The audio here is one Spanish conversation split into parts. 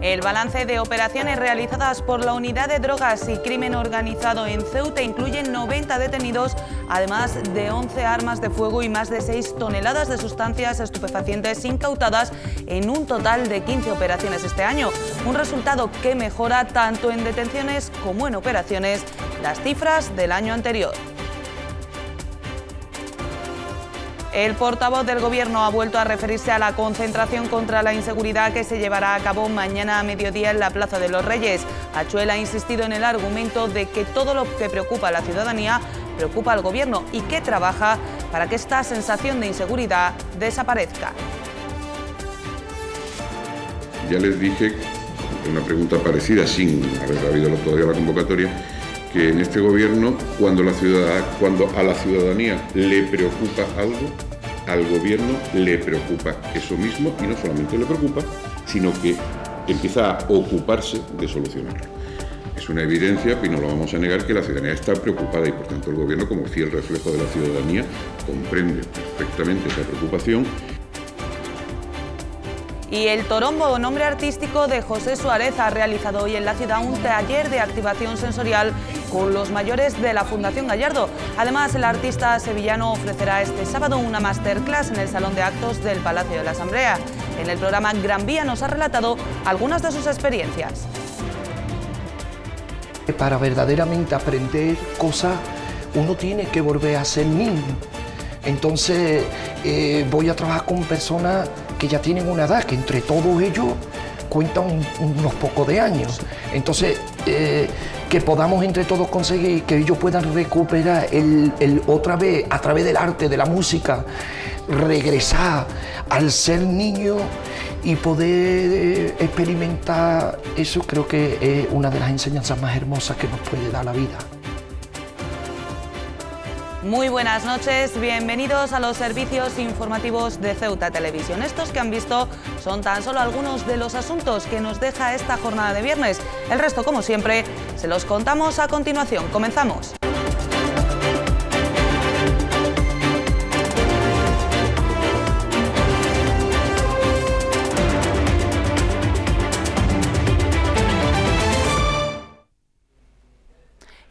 El balance de operaciones realizadas por la Unidad de Drogas y Crimen Organizado en Ceuta incluye 90 detenidos, además de 11 armas de fuego y más de 6 toneladas de sustancias estupefacientes incautadas en un total de 15 operaciones este año. Un resultado que mejora tanto en detenciones como en operaciones las cifras del año anterior. El portavoz del Gobierno ha vuelto a referirse a la concentración contra la inseguridad que se llevará a cabo mañana a mediodía en la Plaza de los Reyes. Achuel ha insistido en el argumento de que todo lo que preocupa a la ciudadanía preocupa al Gobierno y que trabaja para que esta sensación de inseguridad desaparezca. Ya les dije una pregunta parecida, sin haber habido todavía la convocatoria, que en este gobierno, cuando a la ciudadanía le preocupa algo, al gobierno le preocupa eso mismo y no solamente le preocupa, sino que empieza a ocuparse de solucionarlo. Es una evidencia y no lo vamos a negar que la ciudadanía está preocupada y por tanto el gobierno como fiel reflejo de la ciudadanía comprende perfectamente esa preocupación y el Torombo, nombre artístico de José Suárez, ha realizado hoy en la ciudad un taller de activación sensorial con los mayores de la Fundación Gallardo. Además, el artista sevillano ofrecerá este sábado una masterclass en el Salón de Actos del Palacio de la Asamblea. En el programa Gran Vía nos ha relatado algunas de sus experiencias. Para verdaderamente aprender cosas, uno tiene que volver a ser niño. Entonces eh, voy a trabajar con personas que ya tienen una edad, que entre todos ellos cuentan unos pocos de años. Entonces eh, que podamos entre todos conseguir que ellos puedan recuperar el, el otra vez, a través del arte, de la música, regresar al ser niño y poder eh, experimentar eso creo que es una de las enseñanzas más hermosas que nos puede dar la vida. Muy buenas noches, bienvenidos a los servicios informativos de Ceuta Televisión. Estos que han visto son tan solo algunos de los asuntos que nos deja esta jornada de viernes. El resto, como siempre, se los contamos a continuación. Comenzamos.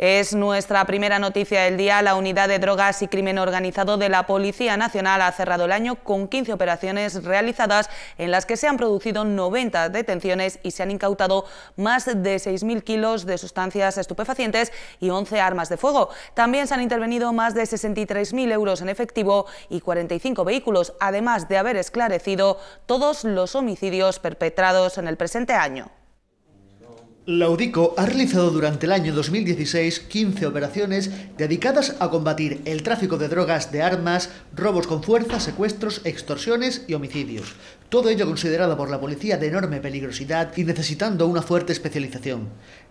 Es nuestra primera noticia del día. La unidad de drogas y crimen organizado de la Policía Nacional ha cerrado el año con 15 operaciones realizadas en las que se han producido 90 detenciones y se han incautado más de 6.000 kilos de sustancias estupefacientes y 11 armas de fuego. También se han intervenido más de 63.000 euros en efectivo y 45 vehículos, además de haber esclarecido todos los homicidios perpetrados en el presente año. Laudico ha realizado durante el año 2016 15 operaciones dedicadas a combatir el tráfico de drogas, de armas, robos con fuerza, secuestros, extorsiones y homicidios. Todo ello considerado por la policía de enorme peligrosidad y necesitando una fuerte especialización.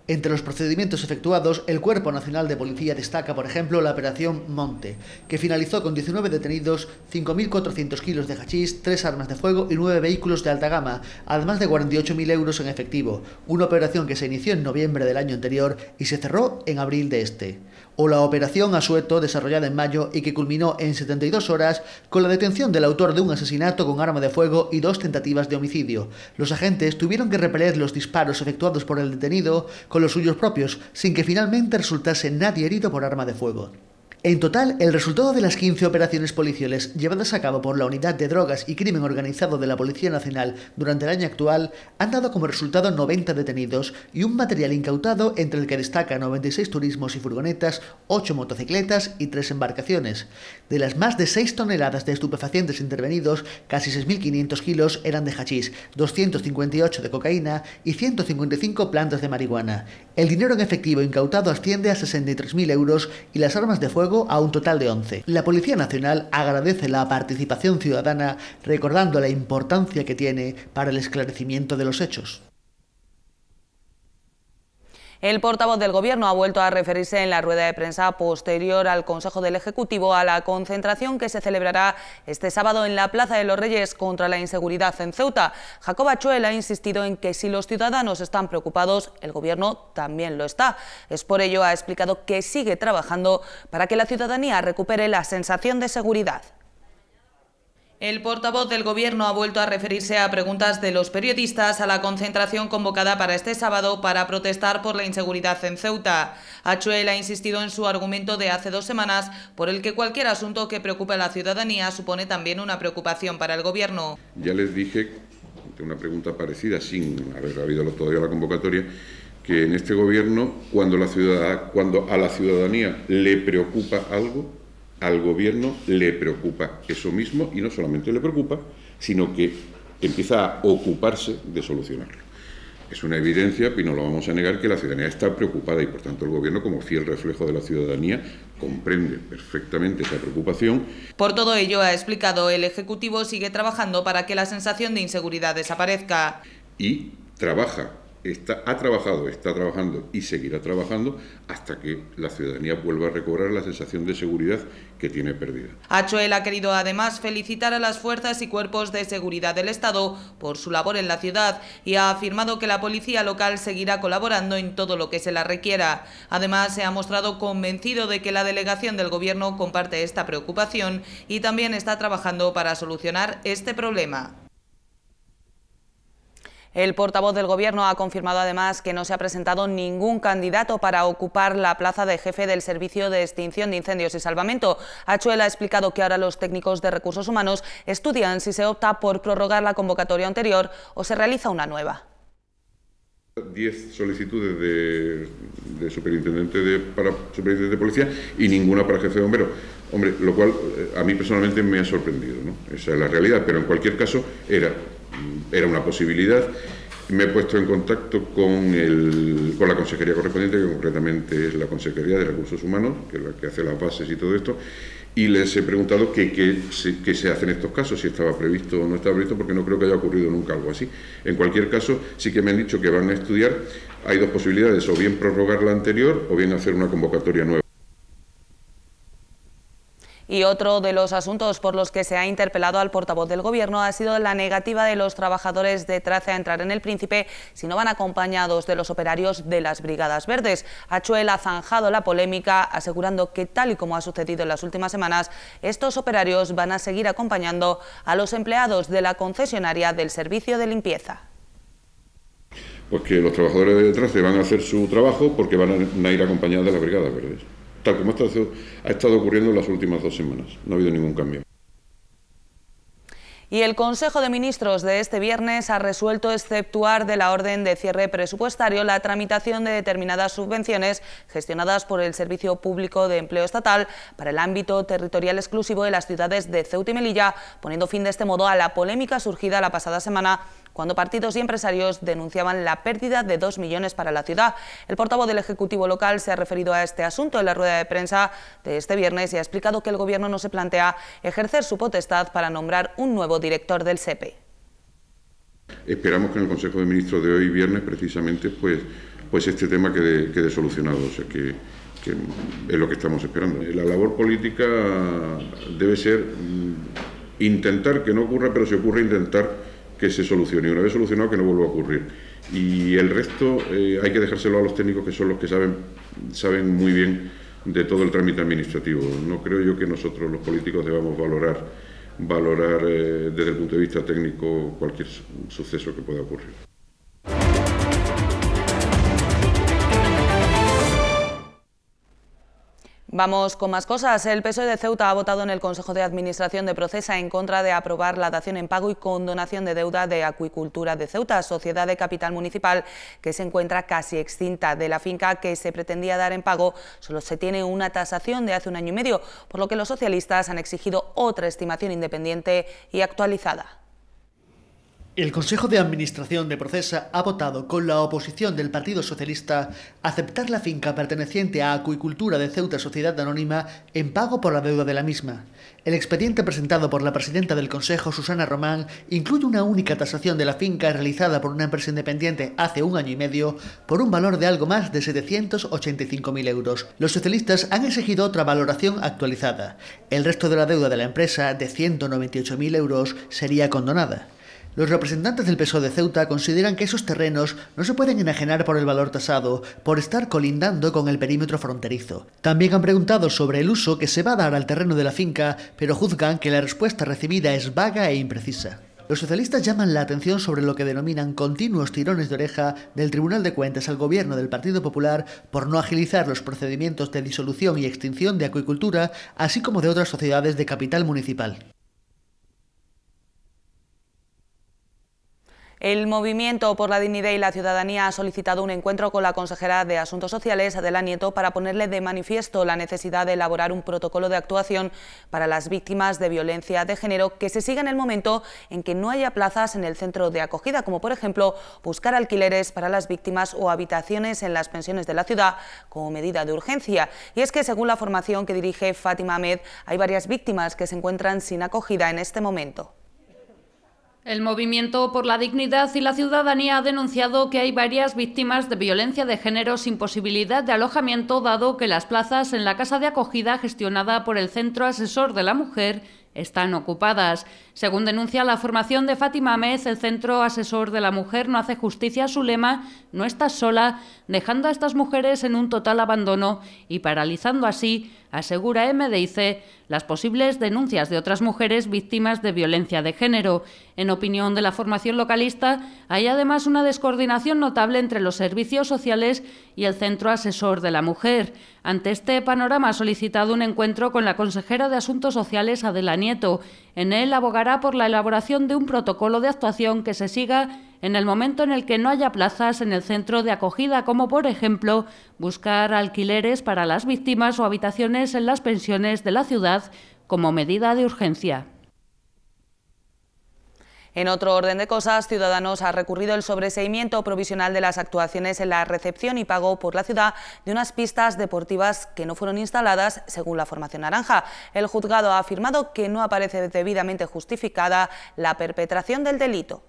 Entre los procedimientos efectuados, el Cuerpo Nacional de Policía destaca, por ejemplo, la operación Monte, que finalizó con 19 detenidos, 5.400 kilos de hachís, 3 armas de fuego y 9 vehículos de alta gama, además de 48.000 euros en efectivo, una operación que se inició en noviembre del año anterior y se cerró en abril de este. O la operación Asueto, desarrollada en mayo y que culminó en 72 horas con la detención del autor de un asesinato con arma de fuego y dos tentativas de homicidio. Los agentes tuvieron que repeler los disparos efectuados por el detenido, con los suyos propios, sin que finalmente resultase nadie herido por arma de fuego. En total, el resultado de las 15 operaciones policiales llevadas a cabo por la Unidad de Drogas y Crimen Organizado de la Policía Nacional durante el año actual han dado como resultado 90 detenidos y un material incautado entre el que destaca 96 turismos y furgonetas, 8 motocicletas y 3 embarcaciones. De las más de 6 toneladas de estupefacientes intervenidos, casi 6.500 kilos eran de hachís, 258 de cocaína y 155 plantas de marihuana. El dinero en efectivo incautado asciende a 63.000 euros y las armas de fuego a un total de 11. La Policía Nacional agradece la participación ciudadana recordando la importancia que tiene para el esclarecimiento de los hechos. El portavoz del Gobierno ha vuelto a referirse en la rueda de prensa posterior al Consejo del Ejecutivo a la concentración que se celebrará este sábado en la Plaza de los Reyes contra la inseguridad en Ceuta. Jacoba Chuel ha insistido en que si los ciudadanos están preocupados, el Gobierno también lo está. Es por ello ha explicado que sigue trabajando para que la ciudadanía recupere la sensación de seguridad. El portavoz del Gobierno ha vuelto a referirse a preguntas de los periodistas a la concentración convocada para este sábado para protestar por la inseguridad en Ceuta. Achuel ha insistido en su argumento de hace dos semanas, por el que cualquier asunto que preocupe a la ciudadanía supone también una preocupación para el Gobierno. Ya les dije, ante una pregunta parecida, sin haber habido todavía la convocatoria, que en este Gobierno, cuando, cuando a la ciudadanía le preocupa algo, al gobierno le preocupa eso mismo y no solamente le preocupa, sino que empieza a ocuparse de solucionarlo. Es una evidencia, y no lo vamos a negar, que la ciudadanía está preocupada y, por tanto, el Gobierno, como fiel reflejo de la ciudadanía, comprende perfectamente esa preocupación. Por todo ello, ha explicado, el Ejecutivo sigue trabajando para que la sensación de inseguridad desaparezca. Y trabaja ha trabajado, está trabajando y seguirá trabajando hasta que la ciudadanía vuelva a recobrar la sensación de seguridad que tiene perdida. Achuel ha querido además felicitar a las fuerzas y cuerpos de seguridad del Estado por su labor en la ciudad y ha afirmado que la policía local seguirá colaborando en todo lo que se la requiera. Además, se ha mostrado convencido de que la delegación del Gobierno comparte esta preocupación y también está trabajando para solucionar este problema. El portavoz del Gobierno ha confirmado además que no se ha presentado ningún candidato para ocupar la plaza de jefe del Servicio de Extinción de Incendios y Salvamento. Achuel ha explicado que ahora los técnicos de recursos humanos estudian si se opta por prorrogar la convocatoria anterior o se realiza una nueva. Diez solicitudes de, superintendente de, para superintendente de policía y ninguna para jefe de bombero. Hombre, lo cual eh, a mí personalmente me ha sorprendido, Esa es la realidad, pero en cualquier caso era era una posibilidad. Me he puesto en contacto con, el, con la consejería correspondiente, que concretamente es la Consejería de Recursos Humanos, que es la que hace las bases y todo esto, y les he preguntado qué que, se, hace en estos casos, si estaba previsto o no estaba previsto, porque no creo que haya ocurrido nunca algo así. En cualquier caso, sí que me han dicho que van a estudiar. Hay dos posibilidades, o bien prorrogar la anterior o bien hacer una convocatoria nueva. Y otro de los asuntos por los que se ha interpelado al portavoz del Gobierno ha sido la negativa de los trabajadores de Trace a entrar en el Príncipe si no van acompañados de los operarios de las Brigadas Verdes. Achuel ha zanjado la polémica asegurando que tal y como ha sucedido en las últimas semanas, estos operarios van a seguir acompañando a los empleados de la concesionaria del servicio de limpieza pues que los trabajadores de Trace van a hacer su trabajo porque van a ir acompañados de las brigadas verdes como ha estado ocurriendo en las últimas dos semanas. No ha habido ningún cambio. Y el Consejo de Ministros de este viernes ha resuelto exceptuar de la orden de cierre presupuestario la tramitación de determinadas subvenciones gestionadas por el Servicio Público de Empleo Estatal para el ámbito territorial exclusivo de las ciudades de Ceuta y Melilla, poniendo fin de este modo a la polémica surgida la pasada semana cuando partidos y empresarios denunciaban la pérdida de dos millones para la ciudad. El portavoz del Ejecutivo local se ha referido a este asunto en la rueda de prensa de este viernes y ha explicado que el Gobierno no se plantea ejercer su potestad para nombrar un nuevo director del SEPE. Esperamos que en el Consejo de Ministros de hoy, viernes, precisamente, pues, pues este tema quede, solucionado. O sea, que, es lo que estamos esperando. La labor política debe ser mm, intentar que no ocurra, pero si ocurre intentar que se solucione. una vez solucionado, que no vuelva a ocurrir. Y el resto eh, hay que dejárselo a los técnicos que son los que saben, saben muy bien de todo el trámite administrativo. No creo yo que nosotros los políticos debamos valorar, valorar eh, desde el punto de vista técnico cualquier suceso que pueda ocurrir. Vamos con más cosas. El PSOE de Ceuta ha votado en el Consejo de Administración de Procesa en contra de aprobar la dación en pago y condonación de deuda de Acuicultura de Ceuta, sociedad de capital municipal que se encuentra casi extinta. De la finca que se pretendía dar en pago solo se tiene una tasación de hace un año y medio, por lo que los socialistas han exigido otra estimación independiente y actualizada. El Consejo de Administración de Procesa ha votado con la oposición del Partido Socialista aceptar la finca perteneciente a Acuicultura de Ceuta Sociedad Anónima en pago por la deuda de la misma. El expediente presentado por la presidenta del Consejo, Susana Román, incluye una única tasación de la finca realizada por una empresa independiente hace un año y medio por un valor de algo más de 785.000 euros. Los socialistas han exigido otra valoración actualizada. El resto de la deuda de la empresa, de 198.000 euros, sería condonada. Los representantes del PSOE de Ceuta consideran que esos terrenos no se pueden enajenar por el valor tasado, por estar colindando con el perímetro fronterizo. También han preguntado sobre el uso que se va a dar al terreno de la finca, pero juzgan que la respuesta recibida es vaga e imprecisa. Los socialistas llaman la atención sobre lo que denominan continuos tirones de oreja del Tribunal de Cuentas al gobierno del Partido Popular por no agilizar los procedimientos de disolución y extinción de acuicultura, así como de otras sociedades de capital municipal. El Movimiento por la Dignidad y la Ciudadanía ha solicitado un encuentro con la consejera de Asuntos Sociales, Adela Nieto, para ponerle de manifiesto la necesidad de elaborar un protocolo de actuación para las víctimas de violencia de género que se siga en el momento en que no haya plazas en el centro de acogida, como por ejemplo buscar alquileres para las víctimas o habitaciones en las pensiones de la ciudad como medida de urgencia. Y es que según la formación que dirige Fátima Ahmed, hay varias víctimas que se encuentran sin acogida en este momento. El Movimiento por la Dignidad y la Ciudadanía ha denunciado que hay varias víctimas de violencia de género sin posibilidad de alojamiento, dado que las plazas en la casa de acogida gestionada por el Centro Asesor de la Mujer están ocupadas. Según denuncia la formación de Fátima Amez, el Centro Asesor de la Mujer no hace justicia a su lema No estás sola, dejando a estas mujeres en un total abandono y paralizando así, asegura MDIC, las posibles denuncias de otras mujeres víctimas de violencia de género. En opinión de la formación localista, hay además una descoordinación notable entre los servicios sociales y el Centro Asesor de la Mujer. Ante este panorama ha solicitado un encuentro con la consejera de Asuntos Sociales, Adela Nieto. En él abogado por la elaboración de un protocolo de actuación que se siga en el momento en el que no haya plazas en el centro de acogida, como por ejemplo buscar alquileres para las víctimas o habitaciones en las pensiones de la ciudad como medida de urgencia. En otro orden de cosas, Ciudadanos ha recurrido el sobreseimiento provisional de las actuaciones en la recepción y pago por la ciudad de unas pistas deportivas que no fueron instaladas según la formación naranja. El juzgado ha afirmado que no aparece debidamente justificada la perpetración del delito.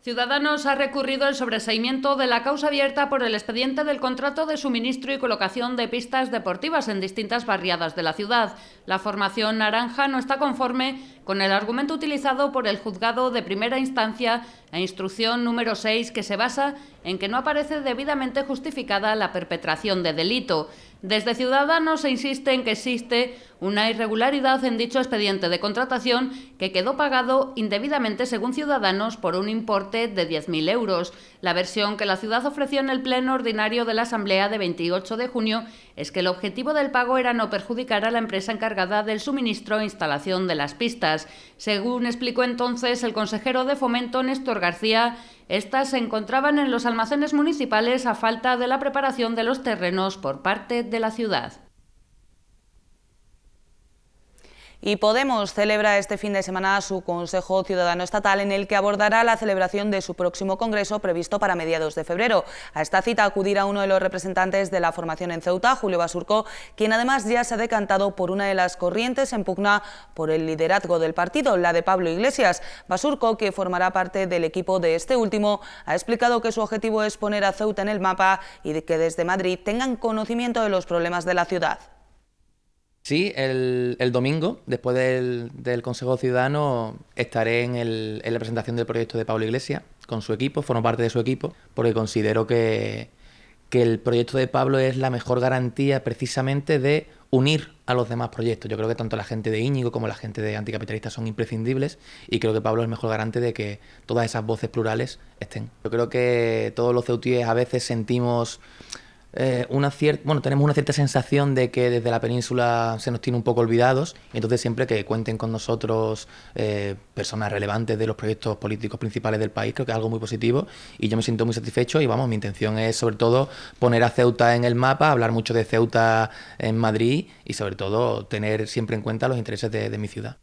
Ciudadanos ha recurrido el sobreseimiento de la causa abierta por el expediente del contrato de suministro y colocación de pistas deportivas en distintas barriadas de la ciudad. La formación naranja no está conforme con el argumento utilizado por el juzgado de primera instancia e instrucción número 6 que se basa en que no aparece debidamente justificada la perpetración de delito. Desde Ciudadanos se insiste en que existe una irregularidad en dicho expediente de contratación que quedó pagado indebidamente, según Ciudadanos, por un importe de 10.000 euros. La versión que la ciudad ofreció en el pleno ordinario de la Asamblea de 28 de junio es que el objetivo del pago era no perjudicar a la empresa encargada del suministro e instalación de las pistas. Según explicó entonces el consejero de Fomento Néstor García, estas se encontraban en los almacenes municipales a falta de la preparación de los terrenos por parte de la ciudad. Y Podemos celebra este fin de semana su Consejo Ciudadano Estatal en el que abordará la celebración de su próximo congreso previsto para mediados de febrero. A esta cita acudirá uno de los representantes de la formación en Ceuta, Julio Basurco, quien además ya se ha decantado por una de las corrientes en pugna por el liderazgo del partido, la de Pablo Iglesias. Basurco, que formará parte del equipo de este último, ha explicado que su objetivo es poner a Ceuta en el mapa y que desde Madrid tengan conocimiento de los problemas de la ciudad. Sí, el, domingo, después del, Consejo Ciudadano, estaré en, la presentación del proyecto de Pablo Iglesias con su equipo, formo parte de su equipo, porque considero que, el proyecto de Pablo es la mejor garantía precisamente de unir a los demás proyectos. Yo creo que tanto la gente de Íñigo como la gente de Anticapitalista son imprescindibles y creo que Pablo es el mejor garante de que todas esas voces plurales estén. Yo creo que todos los ceutíes a veces sentimos eh, una cierta, bueno, tenemos una cierta sensación de que desde la península se nos tiene un poco olvidados, y entonces siempre que cuenten con nosotros eh, personas relevantes de los proyectos políticos principales del país, creo que es algo muy positivo, y yo me siento muy satisfecho, y vamos, mi intención es sobre todo poner a Ceuta en el mapa, hablar mucho de Ceuta en Madrid, y sobre todo tener siempre en cuenta los intereses de mi ciudad.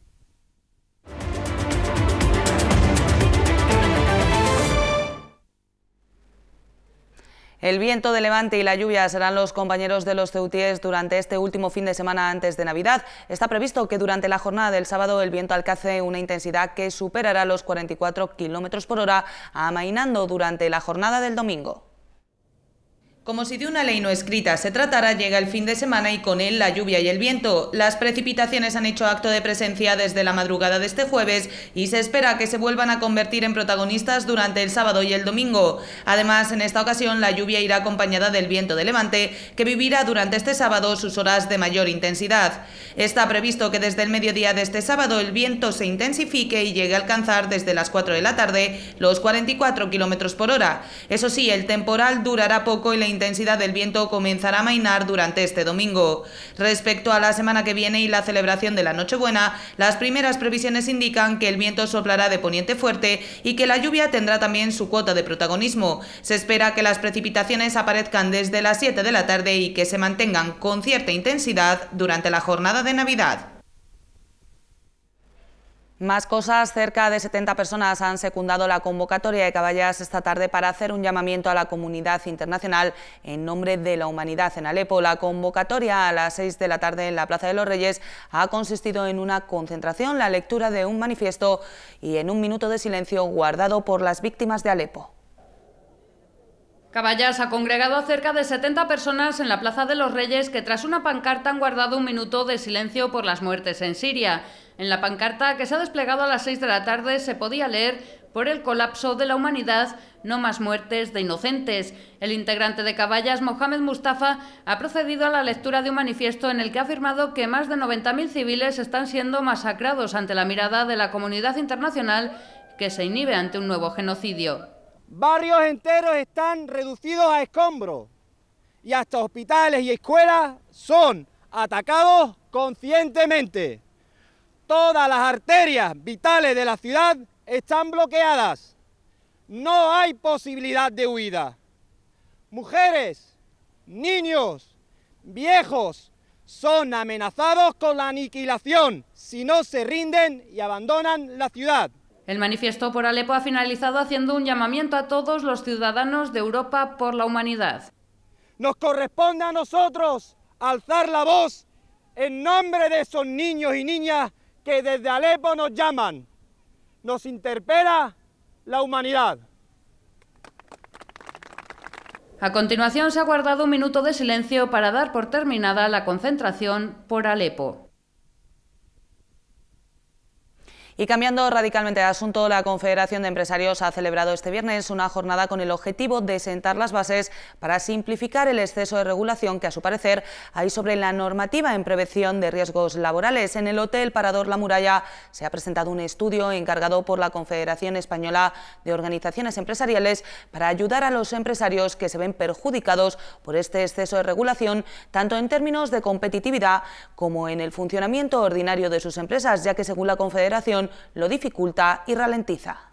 El viento de levante y la lluvia serán los compañeros de los ceutíes durante este último fin de semana antes de Navidad. Está previsto que durante la jornada del sábado el viento alcance una intensidad que superará los 44 km por hora, amainando durante la jornada del domingo. Como si de una ley no escrita se tratara, llega el fin de semana y con él la lluvia y el viento. Las precipitaciones han hecho acto de presencia desde la madrugada de este jueves y se espera que se vuelvan a convertir en protagonistas durante el sábado y el domingo. Además, en esta ocasión la lluvia irá acompañada del viento de levante, que vivirá durante este sábado sus horas de mayor intensidad. Está previsto que desde el mediodía de este sábado el viento se intensifique y llegue a alcanzar desde las 4 de la tarde los 44 kilómetros por hora. Eso sí, el temporal durará poco y la intensidad del viento comenzará a mainar durante este domingo. Respecto a la semana que viene y la celebración de la Nochebuena, las primeras previsiones indican que el viento soplará de poniente fuerte y que la lluvia tendrá también su cuota de protagonismo. Se espera que las precipitaciones aparezcan desde las 7 de la tarde y que se mantengan con cierta intensidad durante la jornada de Navidad. Más cosas, cerca de 70 personas han secundado la convocatoria de Caballas esta tarde para hacer un llamamiento a la comunidad internacional en nombre de la humanidad en Alepo. La convocatoria a las 6 de la tarde en la Plaza de los Reyes ha consistido en una concentración, la lectura de un manifiesto y en un minuto de silencio guardado por las víctimas de Alepo. Caballas ha congregado a cerca de 70 personas en la Plaza de los Reyes que tras una pancarta han guardado un minuto de silencio por las muertes en Siria. En la pancarta que se ha desplegado a las 6 de la tarde se podía leer por el colapso de la humanidad, no más muertes de inocentes. El integrante de Caballas, Mohamed Mustafa, ha procedido a la lectura de un manifiesto en el que ha afirmado que más de 90.000 civiles están siendo masacrados ante la mirada de la comunidad internacional que se inhibe ante un nuevo genocidio. Barrios enteros están reducidos a escombros y hasta hospitales y escuelas son atacados conscientemente. Todas las arterias vitales de la ciudad están bloqueadas. No hay posibilidad de huida. Mujeres, niños, viejos son amenazados con la aniquilación si no se rinden y abandonan la ciudad. El manifiesto por Alepo ha finalizado haciendo un llamamiento a todos los ciudadanos de Europa por la humanidad. Nos corresponde a nosotros alzar la voz en nombre de esos niños y niñas que desde Alepo nos llaman, nos interpela la humanidad. A continuación se ha guardado un minuto de silencio para dar por terminada la concentración por Alepo. Y cambiando radicalmente de asunto, la Confederación de Empresarios ha celebrado este viernes una jornada con el objetivo de sentar las bases para simplificar el exceso de regulación que a su parecer hay sobre la normativa en prevención de riesgos laborales. En el Hotel Parador La Muralla se ha presentado un estudio encargado por la Confederación Española de Organizaciones Empresariales para ayudar a los empresarios que se ven perjudicados por este exceso de regulación, tanto en términos de competitividad como en el funcionamiento ordinario de sus empresas, ya que según la Confederación lo dificulta y ralentiza.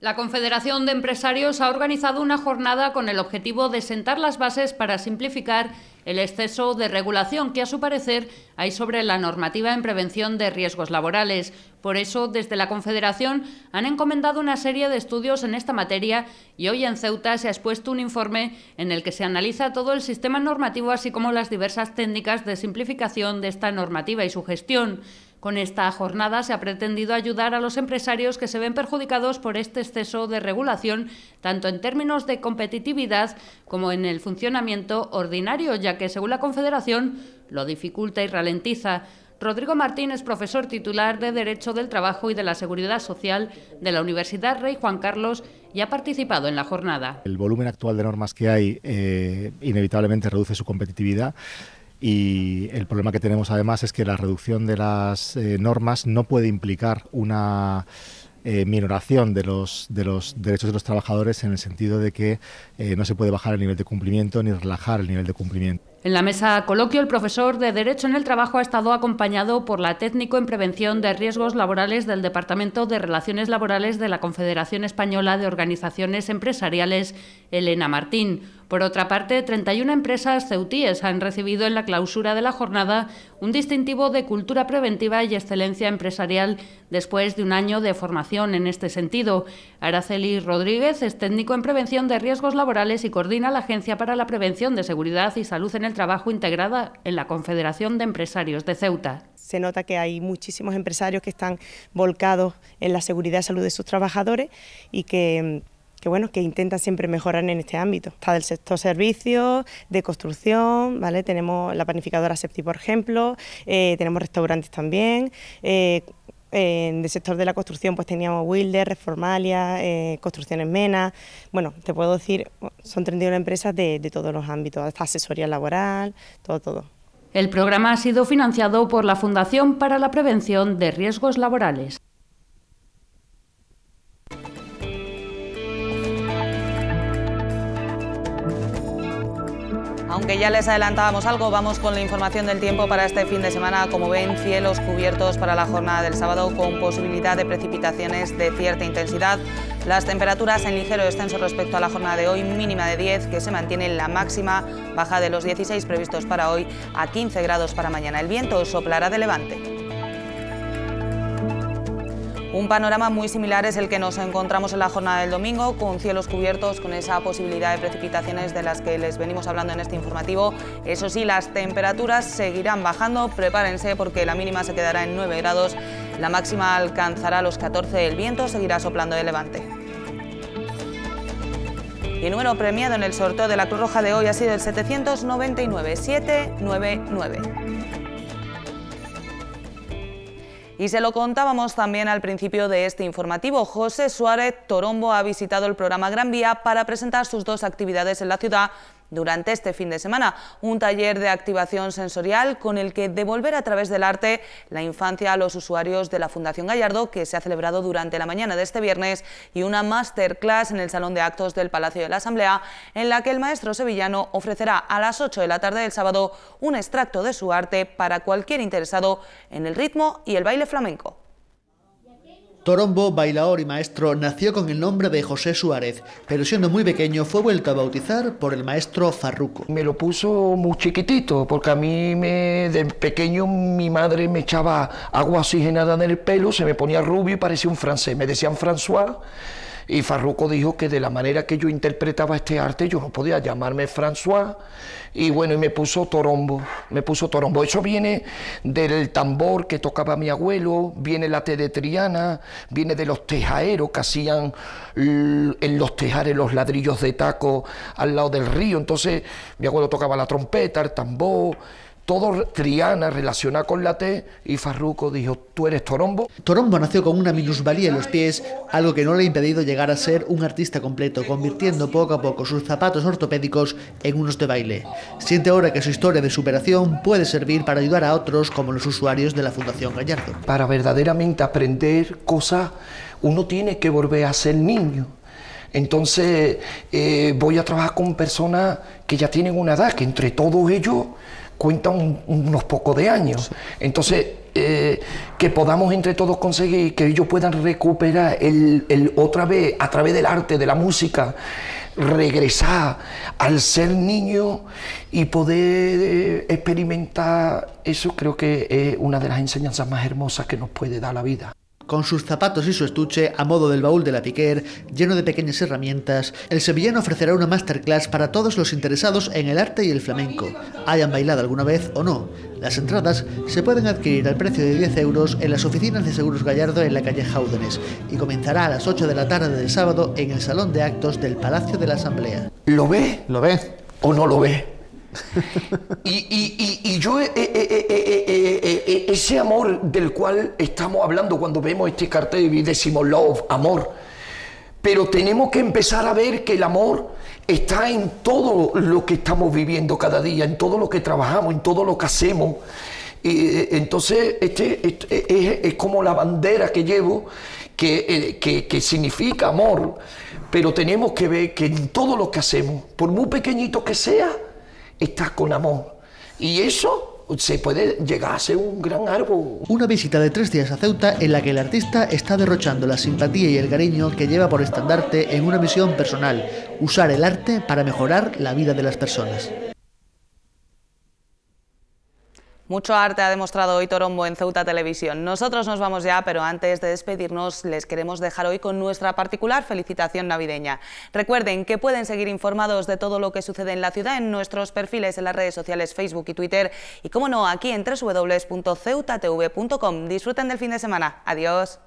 La Confederación de Empresarios ha organizado una jornada con el objetivo de sentar las bases para simplificar el exceso de regulación que, a su parecer, hay sobre la normativa en prevención de riesgos laborales. Por eso, desde la Confederación han encomendado una serie de estudios en esta materia y hoy en Ceuta se ha expuesto un informe en el que se analiza todo el sistema normativo, así como las diversas técnicas de simplificación de esta normativa y su gestión. Con esta jornada se ha pretendido ayudar a los empresarios que se ven perjudicados por este exceso de regulación, tanto en términos de competitividad como en el funcionamiento ordinario, ya que, según la Confederación, lo dificulta y ralentiza. Rodrigo Martín es profesor titular de Derecho del Trabajo y de la Seguridad Social de la Universidad Rey Juan Carlos y ha participado en la jornada. El volumen actual de normas que hay eh, inevitablemente reduce su competitividad y el problema que tenemos además es que la reducción de las eh, normas no puede implicar una eh, minoración de los, derechos de los trabajadores en el sentido de que eh, no se puede bajar el nivel de cumplimiento ni relajar el nivel de cumplimiento. En la mesa coloquio, el profesor de Derecho en el Trabajo ha estado acompañado por la técnico en prevención de riesgos laborales del Departamento de Relaciones Laborales de la Confederación Española de Organizaciones Empresariales, Elena Martín. Por otra parte, 31 empresas ceutíes han recibido en la clausura de la jornada un distintivo de cultura preventiva y excelencia empresarial después de un año de formación en este sentido. Araceli Rodríguez es técnico en prevención de riesgos laborales y coordina la Agencia para la Prevención de Seguridad y Salud en el Trabajo integrada en la Confederación de Empresarios de Ceuta. Se nota que hay muchísimos empresarios que están volcados en la seguridad y salud de sus trabajadores y que que bueno, que intentan siempre mejorar en este ámbito. Está del sector servicios, de construcción, ¿vale? Tenemos la panificadora Septi, por ejemplo, eh, tenemos restaurantes también. Eh, en el sector de la construcción pues teníamos Wilder, Reformalia, eh, Construcciones Mena, bueno, te puedo decir, son 31 empresas de, de todos los ámbitos, hasta asesoría laboral, todo, todo. El programa ha sido financiado por la Fundación para la Prevención de Riesgos Laborales. Aunque ya les adelantábamos algo, vamos con la información del tiempo para este fin de semana. Como ven, cielos cubiertos para la jornada del sábado con posibilidad de precipitaciones de cierta intensidad. Las temperaturas en ligero extenso respecto a la jornada de hoy, mínima de 10, que se mantiene en la máxima baja de los 16 previstos para hoy a 15 grados para mañana. El viento soplará de levante. Un panorama muy similar es el que nos encontramos en la jornada del domingo, con cielos cubiertos, con esa posibilidad de precipitaciones de las que les venimos hablando en este informativo. Eso sí, las temperaturas seguirán bajando, prepárense porque la mínima se quedará en 9 grados, la máxima alcanzará los 14, el viento seguirá soplando de levante. Y el número premiado en el sorteo de la Cruz Roja de hoy ha sido el 799-799. Y se lo contábamos también al principio de este informativo. José Suárez Torombo ha visitado el programa Gran Vía para presentar sus dos actividades en la ciudad durante este fin de semana. Un taller de activación sensorial con el que devolver a través del arte la infancia a los usuarios de la Fundación Gallardo que se ha celebrado durante la mañana de este viernes y una masterclass en el Salón de Actos del Palacio de la Asamblea en la que el maestro sevillano ofrecerá a las 8 de la tarde del sábado un extracto de su arte para cualquier interesado en el ritmo y el baile flamenco. Torombo, bailador y maestro, nació con el nombre de José Suárez, pero siendo muy pequeño fue vuelto a bautizar por el maestro Farruco. Me lo puso muy chiquitito, porque a mí me, de pequeño mi madre me echaba agua oxigenada en el pelo, se me ponía rubio y parecía un francés. Me decían François y Farruco dijo que de la manera que yo interpretaba este arte, yo no podía llamarme François. Y bueno, y me puso torombo, me puso torombo. Eso viene del tambor que tocaba mi abuelo, viene la tedetriana, viene de los tejaeros que hacían en los tejares los ladrillos de taco al lado del río. Entonces, mi abuelo tocaba la trompeta, el tambor todo Triana relaciona con la T y Farruco dijo, tú eres Torombo. Torombo nació con una minusvalía en los pies, algo que no le ha impedido llegar a ser un artista completo, convirtiendo poco a poco sus zapatos ortopédicos en unos de baile. Siente ahora que su historia de superación puede servir para ayudar a otros como los usuarios de la Fundación Gallardo. Para verdaderamente aprender cosas, uno tiene que volver a ser niño. Entonces eh, voy a trabajar con personas que ya tienen una edad, que entre todos ellos cuenta unos pocos de años. Entonces, eh, que podamos entre todos conseguir que ellos puedan recuperar el, otra vez, a través del arte, de la música, regresar al ser niño y poder eh, experimentar eso, creo que es una de las enseñanzas más hermosas que nos puede dar la vida. Con sus zapatos y su estuche a modo del baúl de la Piquer, lleno de pequeñas herramientas, el sevillano ofrecerá una masterclass para todos los interesados en el arte y el flamenco, hayan bailado alguna vez o no. Las entradas se pueden adquirir al precio de 10 euros en las oficinas de Seguros Gallardo en la calle Jaúdenes y comenzará a las 8 de la tarde del sábado en el Salón de Actos del Palacio de la Asamblea. ¿Lo ve? ¿Lo ve? ¿O no lo ve? Y, yo, eh, eh, eh, ese amor del cual estamos hablando cuando vemos este cartel y decimos love, amor, pero tenemos que empezar a ver que el amor está en todo lo que estamos viviendo cada día, en todo lo que trabajamos, en todo lo que hacemos. entonces, este, este es, como la bandera que llevo, que, que significa amor, pero tenemos que ver que en todo lo que hacemos, por muy pequeñito que sea, estás con amor. Y eso se puede llegar a ser un gran árbol. Una visita de tres días a Ceuta en la que el artista está derrochando la simpatía y el cariño que lleva por estandarte en una misión personal, usar el arte para mejorar la vida de las personas. Mucho arte ha demostrado hoy Torombo en Ceuta Televisión. Nosotros nos vamos ya, pero antes de despedirnos les queremos dejar hoy con nuestra particular felicitación navideña. Recuerden que pueden seguir informados de todo lo que sucede en la ciudad en nuestros perfiles en las redes sociales Facebook y Twitter y, como no, aquí en www.ceutatv.com. Disfruten del fin de semana. Adiós.